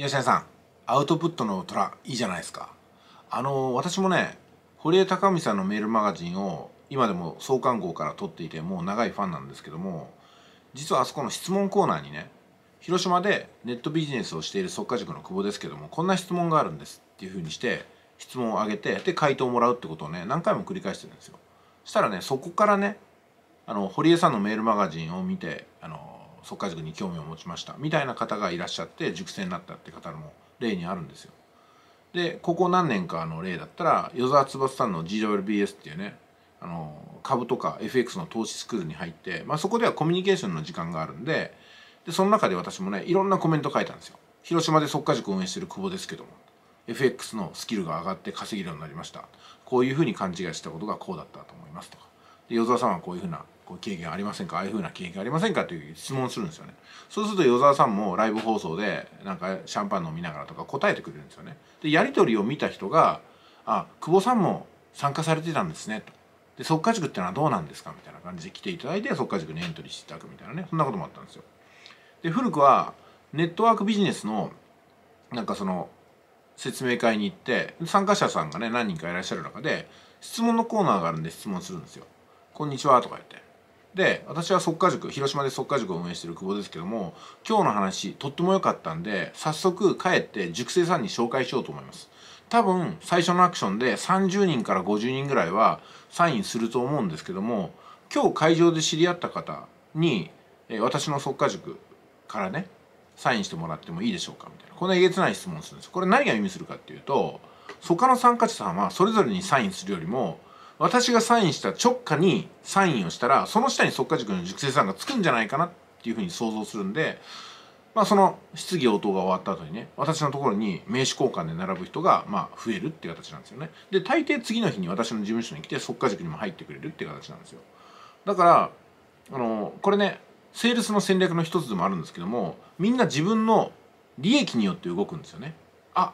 吉田さんアウトプットの虎いいじゃないですかあの私もね堀江貴文さんのメールマガジンを今でも創刊号から取っていてもう長いファンなんですけども実はあそこの質問コーナーにね広島でネットビジネスをしている即家塾の久保ですけどもこんな質問があるんですっていうふうにして質問を上げてで回答をもらうってことをね何回も繰り返してるんですよ。したらねそこからねあの堀江さんのメールマガジンを見てあの速稼塾に興味を持ちましたみたいな方がいらっしゃって塾生になったって方も例にあるんですよ。でここ何年かの例だったら与沢翼さんの GWBS っていうねあの株とか FX の投資スクールに入って、まあ、そこではコミュニケーションの時間があるんででその中で私もねいろんなコメント書いたんですよ。広島で速か塾を運営してる久保ですけども FX のスキルが上がって稼げるようになりましたこういうふうに勘違いしたことがこうだったと思いますとか与沢さんはこういうふうなこう経験ありませんかああいうふうな経験ありませんかという質問するんですよねそうすると与沢さんもライブ放送でなんかシャンパン飲みながらとか答えてくれるんですよねでやり取りを見た人が「あ久保さんも参加されてたんですね」と。で即家塾ってのはどうなんですかみたいな感じで来ていただいて即家塾にエントリーしていただくみたいなねそんなこともあったんですよ。で古くはネットワークビジネスのなんかその説明会に行って参加者さんがね何人かいらっしゃる中で質問のコーナーがあるんで質問するんですよ。こんにちはとか言って。で私は速化塾広島で速化塾を運営してる久保ですけども今日の話とっても良かったんで早速帰って塾生さんに紹介しようと思います多分最初のアクションで30人から50人ぐらいはサインすると思うんですけども今日会場で知り合った方に私の速化塾からねサインしてもらってもいいでしょうかみたいなこんなえげつない質問するんですこれ何が意味するかっていうと他の参加者さんはそれぞれにサインするよりも私がサインした直下にサインをしたらその下に即価塾の熟成んがつくんじゃないかなっていうふうに想像するんでまあその質疑応答が終わった後にね私のところに名刺交換で並ぶ人がまあ増えるって形なんですよねで大抵次の日に私の事務所に来て即価塾にも入ってくれるって形なんですよだからあのこれねセールスの戦略の一つでもあるんですけどもみんな自分の利益によって動くんですよねあ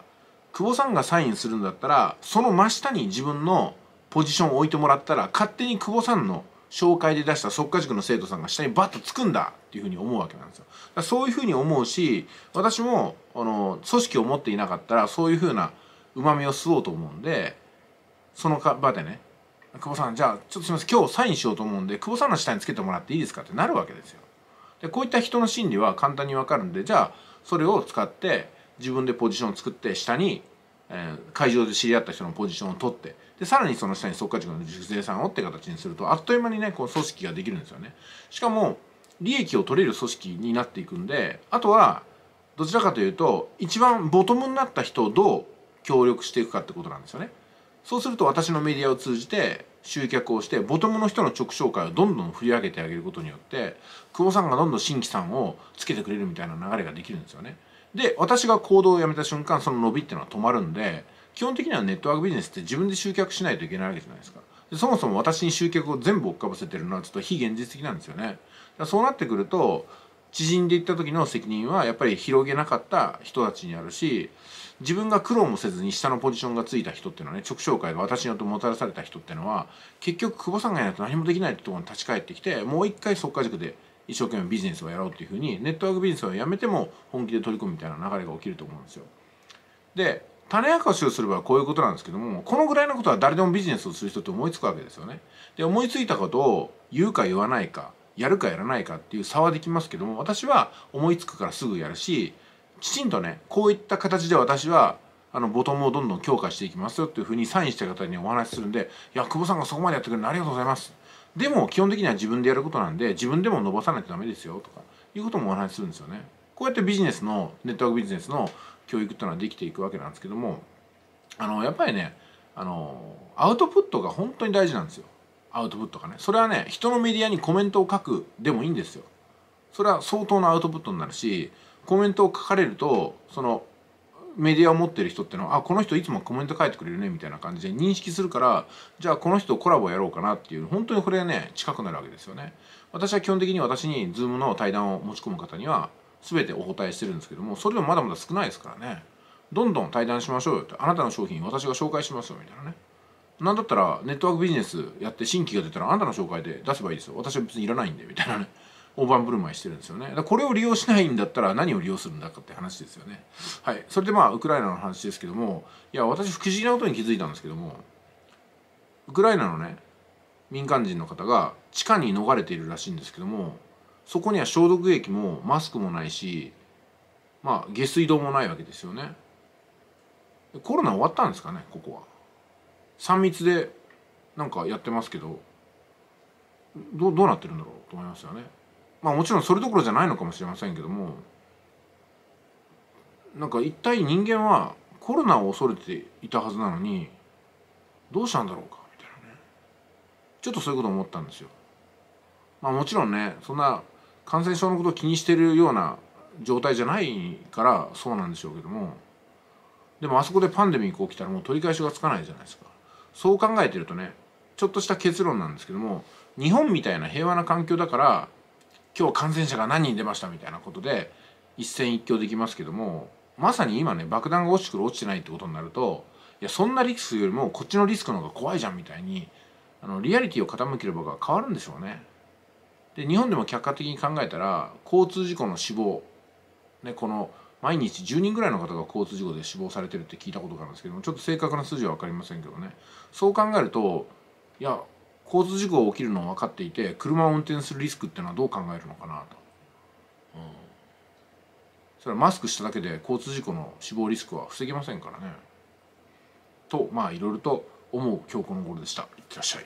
久保さんがサインするんだったらその真下に自分のポジションを置いてもらったら勝手に久保さんの紹介で出した即果塾の生徒さんが下にバッとつくんだっていうふうに思うわけなんですよ。だそういうふうに思うし私もあの組織を持っていなかったらそういうふうなうまみを吸おうと思うんでその場でね久保さんじゃあちょっとすみません今日サインしようと思うんで久保さんの下につけてもらっていいですかってなるわけですよ。でこういった人の心理は簡単にわかるんでじゃあそれを使って自分でポジションを作って下に、えー、会場で知り合った人のポジションを取ってでさらにその下に即価塾の熟成んをって形にするとあっという間にねこう組織ができるんですよねしかも利益を取れる組織になっていくんであとはどちらかというと一番ボトムになった人をどう協力していくかってことなんですよねそうすると私のメディアを通じて集客をしてボトムの人の直紹介をどんどん振り上げてあげることによって久保さんがどんどん新規さんをつけてくれるみたいな流れができるんですよねで私が行動をやめた瞬間その伸びっていうのは止まるんで基本的にはネットワークビジネスって自分で集客しないといけないわけじゃないですかそもそも私に集客を全部追っかぶせてるのはちょっと非現実的なんですよねそうなってくると縮んでいった時の責任はやっぱり広げなかった人たちにあるし自分が苦労もせずに下のポジションがついた人っていうのはね直紹介が私によってもたらされた人っていうのは結局久保さんがいないと何もできないってところに立ち返ってきてもう一回即果塾で一生懸命ビジネスをやろうっていうふうにネットワークビジネスをやめても本気で取り組むみたいな流れが起きると思うんですよ。で種明かしをすればこういうことなんですけどもこのぐらいのことは誰でもビジネスをする人って思いつくわけですよね。で思いついたことを言うか言わないかやるかやらないかっていう差はできますけども私は思いつくからすぐやるしきちんとねこういった形で私はあのボトムをどんどん強化していきますよっていうふうにサインした方にお話しするんで「いや久保さんがそこまでやってくれるありがとうございます」でも基本的には自分でやることなんで自分でも伸ばさないとダメですよとかいうこともお話しするんですよね。こうやってビジネスのネットワークビジネスの教育っていうのはできていくわけなんですけどもあのやっぱりねあのアウトプットが本当に大事なんですよアウトプットがねそれはね人のメディアにコメントを書くでもいいんですよそれは相当なアウトプットになるしコメントを書かれるとそのメディアを持ってる人ってのはあこの人いつもコメント書いてくれるねみたいな感じで認識するからじゃあこの人コラボやろうかなっていう本当にこれがね近くなるわけですよね私は基本的に私に Zoom の対談を持ち込む方には全てお答えしてるんですけどもそれでもまだまだ少ないですからねどんどん対談しましょうよってあなたの商品私が紹介しますよみたいなねなんだったらネットワークビジネスやって新規が出たらあなたの紹介で出せばいいですよ私は別にいらないんでみたいなね大盤振る舞いしてるんですよねだこれを利用しないんだったら何を利用するんだかって話ですよねはいそれでまあウクライナの話ですけどもいや私不思議なことに気づいたんですけどもウクライナのね民間人の方が地下に逃れているらしいんですけどもそこには消毒液もマスクもないしまあ下水道もないわけですよねコロナ終わったんですかねここは3密でなんかやってますけどどどうなってるんだろうと思いますよねまあもちろんそれどころじゃないのかもしれませんけどもなんか一体人間はコロナを恐れていたはずなのにどうしたんだろうかみたいなねちょっとそういうこと思ったんですよまあもちろんねそんな感染症のことを気にしてるような状態じゃないからそうなんでしょうけどもでもあそこでパンデミック起きたらもう取り返しがつかないじゃないですかそう考えてるとねちょっとした結論なんですけども日本みたいな平和な環境だから今日感染者が何人出ましたみたいなことで一戦一挙できますけどもまさに今ね爆弾が落ちてくる落ちてないってことになるといやそんなリスクよりもこっちのリスクの方が怖いじゃんみたいにあのリアリティを傾ければ変わるんでしょうね。で日本でも客観的に考えたら交通事故の死亡、ね、この毎日10人ぐらいの方が交通事故で死亡されてるって聞いたことがあるんですけどもちょっと正確な数字は分かりませんけどねそう考えるといや交通事故が起きるのを分かっていて車を運転するリスクっていうのはどう考えるのかなと、うん、それはマスクしただけで交通事故の死亡リスクは防げませんからねとまあいろいろと思う今日この頃でしたいってらっしゃい